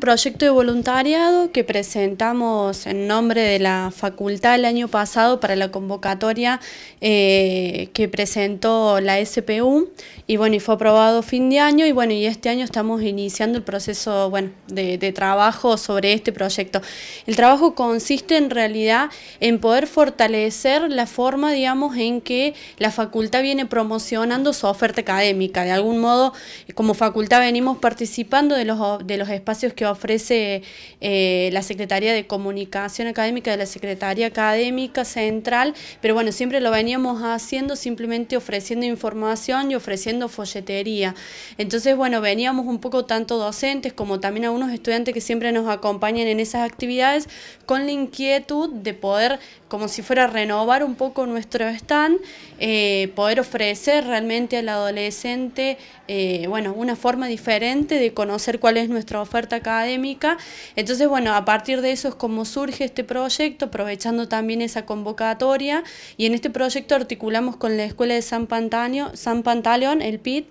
proyecto de voluntariado que presentamos en nombre de la facultad el año pasado para la convocatoria eh, que presentó la SPU y bueno, y fue aprobado fin de año y bueno, y este año estamos iniciando el proceso bueno, de, de trabajo sobre este proyecto. El trabajo consiste en realidad en poder fortalecer la forma, digamos, en que la facultad viene promocionando su oferta académica. De algún modo, como facultad venimos participando de los, de los espacios que ofrece eh, la Secretaría de Comunicación Académica de la Secretaría Académica Central, pero bueno, siempre lo veníamos haciendo simplemente ofreciendo información y ofreciendo folletería. Entonces, bueno, veníamos un poco tanto docentes como también algunos estudiantes que siempre nos acompañan en esas actividades con la inquietud de poder, como si fuera renovar un poco nuestro stand, eh, poder ofrecer realmente al adolescente, eh, bueno, una forma diferente de conocer cuál es nuestra oferta acá académica. Entonces, bueno, a partir de eso es como surge este proyecto, aprovechando también esa convocatoria. Y en este proyecto articulamos con la Escuela de San, Pantaleón, el PIT,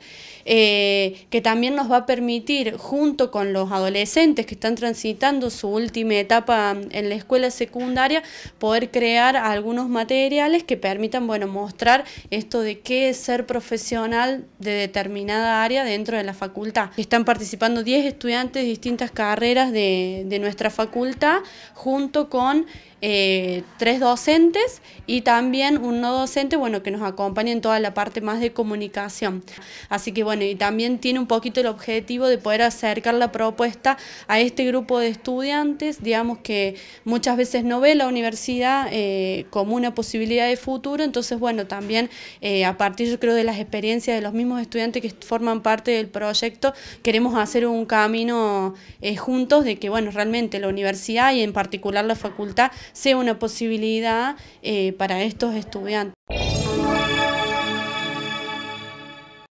eh, que también nos va a permitir, junto con los adolescentes que están transitando su última etapa en la escuela secundaria, poder crear algunos materiales que permitan, bueno, mostrar esto de qué es ser profesional de determinada área dentro de la facultad. Están participando 10 estudiantes de distintas carreras de, nuestra facultad junto con eh, tres docentes y también un no docente, bueno, que nos acompañe en toda la parte más de comunicación. Así que bueno, y también tiene un poquito el objetivo de poder acercar la propuesta a este grupo de estudiantes, digamos que muchas veces no ve la universidad eh, como una posibilidad de futuro, entonces bueno, también eh, a partir yo creo de las experiencias de los mismos estudiantes que forman parte del proyecto, queremos hacer un camino juntos de que bueno, realmente la universidad y en particular la facultad sea una posibilidad eh, para estos estudiantes.